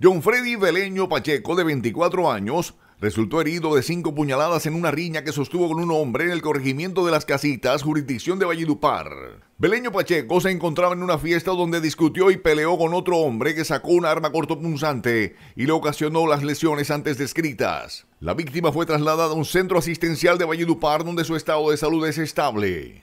John Freddy Beleño Pacheco, de 24 años, resultó herido de cinco puñaladas en una riña que sostuvo con un hombre en el corregimiento de las Casitas, jurisdicción de Valledupar. Beleño Pacheco se encontraba en una fiesta donde discutió y peleó con otro hombre que sacó un arma cortopunzante y le ocasionó las lesiones antes descritas. La víctima fue trasladada a un centro asistencial de Valledupar donde su estado de salud es estable.